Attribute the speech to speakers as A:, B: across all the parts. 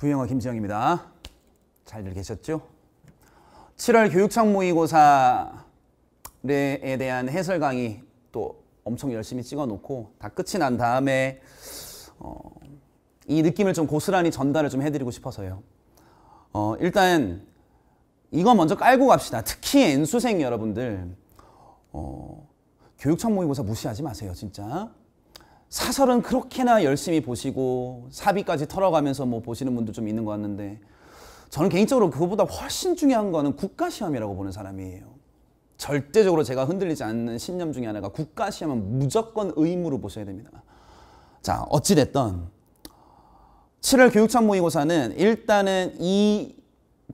A: 부영어 김지영입니다. 잘들 계셨죠? 7월 교육청 모의고사에 대한 해설 강의 또 엄청 열심히 찍어놓고 다 끝이 난 다음에 어, 이 느낌을 좀 고스란히 전달을 좀 해드리고 싶어서요. 어, 일단 이거 먼저 깔고 갑시다. 특히 N수생 여러분들 어, 교육청 모의고사 무시하지 마세요. 진짜. 사설은 그렇게나 열심히 보시고 사비까지 털어가면서 뭐 보시는 분도좀 있는 것 같는데 저는 개인적으로 그거보다 훨씬 중요한 거는 국가시험이라고 보는 사람이에요. 절대적으로 제가 흔들리지 않는 신념 중에 하나가 국가시험은 무조건 의무로 보셔야 됩니다. 자어찌됐든 7월 교육청 모의고사는 일단은 이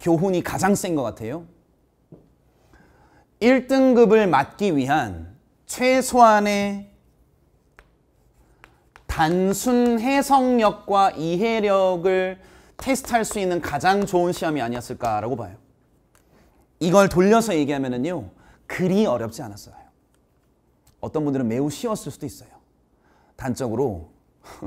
A: 교훈이 가장 센 것 같아요. 1등급을 맞기 위한 최소한의 단순 해석력과 이해력을 테스트할 수 있는 가장 좋은 시험이 아니었을까라고 봐요. 이걸 돌려서 얘기하면요. 그리 어렵지 않았어요. 어떤 분들은 매우 쉬웠을 수도 있어요. 단적으로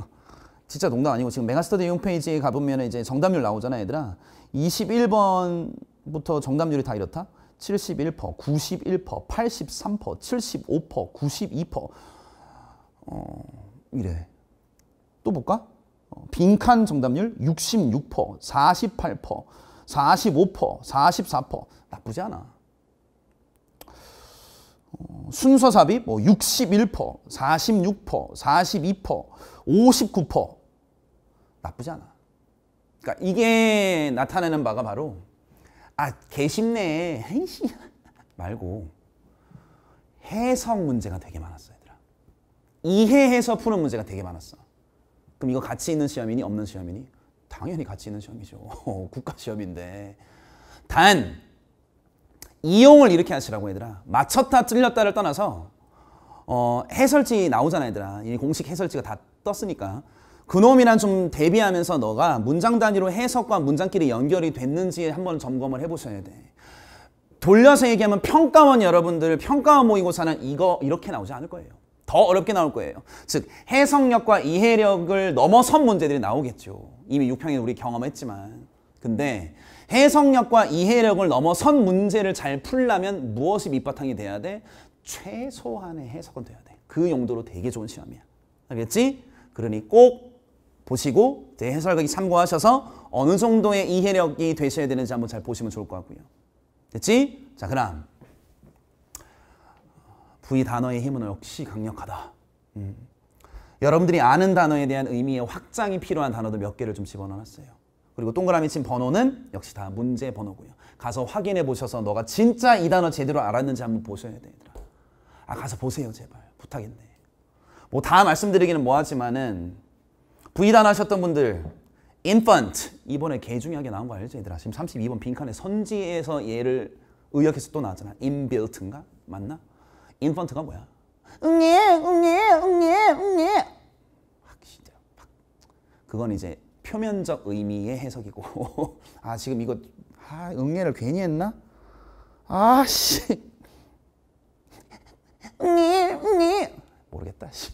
A: 진짜 농담 아니고 지금 메가스터디 홈페이지에 가보면 이제 정답률 나오잖아 얘들아. 21번부터 정답률이 다 이렇다. 71%, 91%, 83%, 75%, 92%. 어, 이래. 또 볼까? 어, 빈칸 정답률 66%, 48%, 45%, 44% 나쁘지 않아. 어, 순서 삽입 뭐 61%, 46%, 42%, 59% 나쁘지 않아. 그러니까 이게 나타내는 바가 바로 아 개쉽네 행시 말고 해석 문제가 되게 많았어 얘들아. 이해해서 푸는 문제가 되게 많았어. 그럼 이거 가치 있는 시험이니 없는 시험이니? 당연히 가치 있는 시험이죠. 어, 국가 시험인데. 단 이용을 이렇게 하시라고 얘들아. 맞췄다 틀렸다를 떠나서 어, 해설지 나오잖아 얘들아. 이 공식 해설지가 다 떴으니까. 그놈이랑 좀 대비하면서 너가 문장 단위로 해석과 문장끼리 연결이 됐는지 한번 점검을 해보셔야 돼. 돌려서 얘기하면 평가원 여러분들 평가원 모의고사는 이거 이렇게 나오지 않을 거예요. 더 어렵게 나올 거예요. 즉 해석력과 이해력을 넘어선 문제들이 나오겠죠. 이미 6평에 우리 경험했지만 근데 해석력과 이해력을 넘어선 문제를 잘 풀려면 무엇이 밑바탕이 돼야 돼? 최소한의 해석은 돼야 돼. 그 용도로 되게 좋은 시험이야. 알겠지? 그러니 꼭 보시고 제 해설각이 참고하셔서 어느 정도의 이해력이 되셔야 되는지 한번 잘 보시면 좋을 것 같고요. 됐지? 자 그럼 부위 단어의 힘은 역시 강력하다. 음. 여러분들이 아는 단어에 대한 의미의 확장이 필요한 단어도 몇 개를 좀 집어넣었어요. 그리고 동그라미 친 번호는 역시 다 문제 번호고요. 가서 확인해 보셔서 너가 진짜 이 단어 제대로 알았는지 한번 보셔야 돼, 얘들아. 가서 보세요, 제발. 부탁했네. 뭐 다 말씀드리기는 뭐하지만은 부의단 하셨던 분들 infant 이번에 개중요하게 나온 거 알죠, 얘들아? 지금 32번 빈칸에 선지에서 얘를 의역해서 또 나왔잖아. inbuilt인가? 맞나? 인펀트가 뭐야? 응예, 응예, 응예, 응예. 그건 이제 표면적 의미의 해석이고 아 지금 이거 아, 응예를 괜히 했나? 아씨. 응예, 응예. 모르겠다. 씨.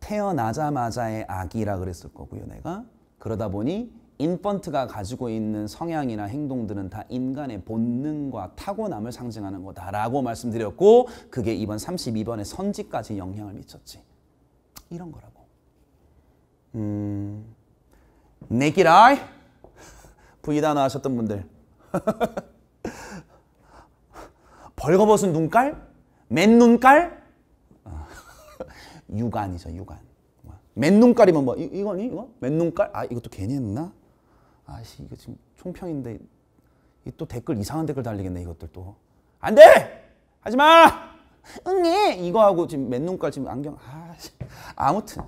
A: 태어나자마자의 악이라 그랬을 거고요, 내가. 그러다 보니 인펀트가 가지고 있는 성향이나 행동들은 다 인간의 본능과 타고남을 상징하는 거다라고 말씀드렸고 그게 이번 32번의 선지까지 영향을 미쳤지. 이런 거라고. 음, 내기라이? 부이다나 하셨던 분들. 벌거벗은 눈깔? 맨 눈깔? 육안이죠, 육안. 뭐, 맨 눈깔이면 뭐, 뭐, 이, 이거니? 이거? 맨 눈깔? 아, 이것도 괜히 했나? 아씨 이거 지금 총평인데 또 댓글 이상한 댓글 달리겠네 이것들 또. 안 돼! 하지 마! 응애 이거 하고 지금 맨눈깔 지금 안경 아, 아무튼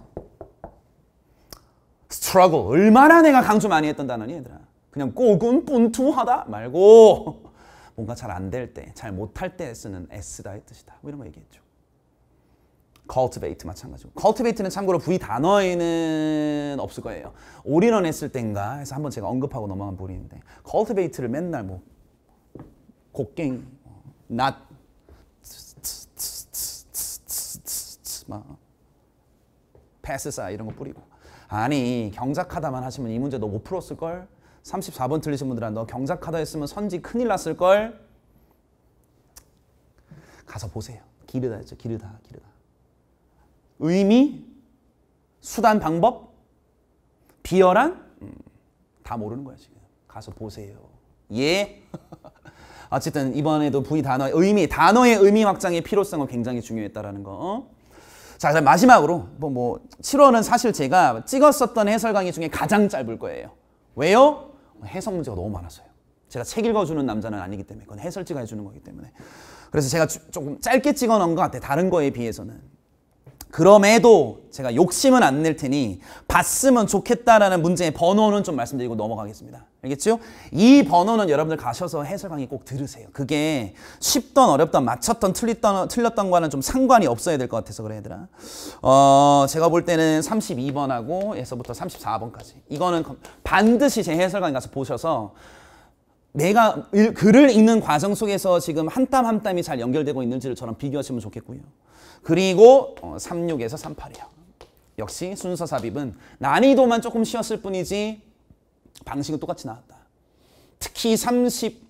A: 스트러글 얼마나 내가 강조 많이 했던 단어니 얘들아 그냥 꼬군분투하다 말고 뭔가 잘 안 될 때 잘 못할 때 쓰는 S다 의 뜻이다 뭐 이런 거 얘기했죠 cultivate 마찬가지고 cultivate는 참고로 V 단어에는 없을 거예요 올인원 했을 땐가 해서 한번 제가 언급하고 넘어간 부분인데 cultivate를 맨날 뭐 곡갱 not 패스사 이런 거 뿌리고 아니 경작하다만 하시면 이 문제 너못 풀었을 걸 34번 틀리신 분들아 너 경작하다 했으면 선지 큰일 났을 걸 가서 보세요 기르다 했죠 기르다 기르다 의미, 수단, 방법, 비열한 음, 다 모르는 거야 지금. 가서 보세요. 예. 어쨌든 이번에도 V 단어 의미, 단어의 의미 확장의 필요성은 굉장히 중요했다라는 거. 자, 그럼 마지막으로 뭐, 뭐 7월은 사실 제가 찍었었던 해설 강의 중에 가장 짧을 거예요. 왜요? 해석 문제가 너무 많았어요. 제가 책 읽어주는 남자는 아니기 때문에 그건 해설지가 해주는 거기 때문에 그래서 제가 조금 짧게 찍어놓은 것 같아요. 다른 거에 비해서는 그럼에도 제가 욕심은 안 낼 테니 봤으면 좋겠다라는 문제의 번호는 좀 말씀드리고 넘어가겠습니다. 알겠죠? 이 번호는 여러분들 가셔서 해설 강의 꼭 들으세요. 그게 쉽던 어렵던 맞췄던 틀렸던, 틀렸던 거는 와좀 상관이 없어야 될 것 같아서 그래 얘들아. 어, 제가 볼 때는 32번하고 에서부터 34번까지 이거는 반드시 제 해설 강의 가서 보셔서 내가 글을 읽는 과정 속에서 지금 한 땀 한 땀이 잘 연결되고 있는지를 저랑 비교하시면 좋겠고요. 그리고 어, 36에서 38이요. 역시 순서 삽입은 난이도만 조금 쉬었을 뿐이지 방식은 똑같이 나왔다. 특히 30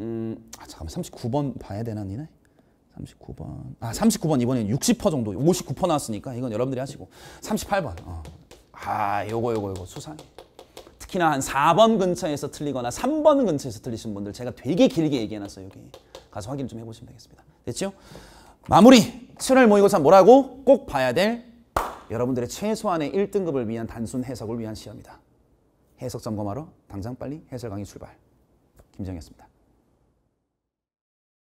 A: 음, 아, 잠깐만 39번 봐야 되나 니네? 39번 아 39번 이번엔 60% 정도 59% 나왔으니까 이건 여러분들이 하시고 38번 어. 아 요거 요거 요거 수상해 특히나 한 4번 근처에서 틀리거나 3번 근처에서 틀리신 분들 제가 되게 길게 얘기해놨어요. 여기 가서 확인 좀 해보시면 되겠습니다. 됐죠? 마무리! 7월 모의고사 뭐라고? 꼭 봐야 될 여러분들의 최소한의 1등급을 위한 단순 해석을 위한 시험이다. 해석 점검하러 당장 빨리 해설 강의 출발. 김정이었습니다.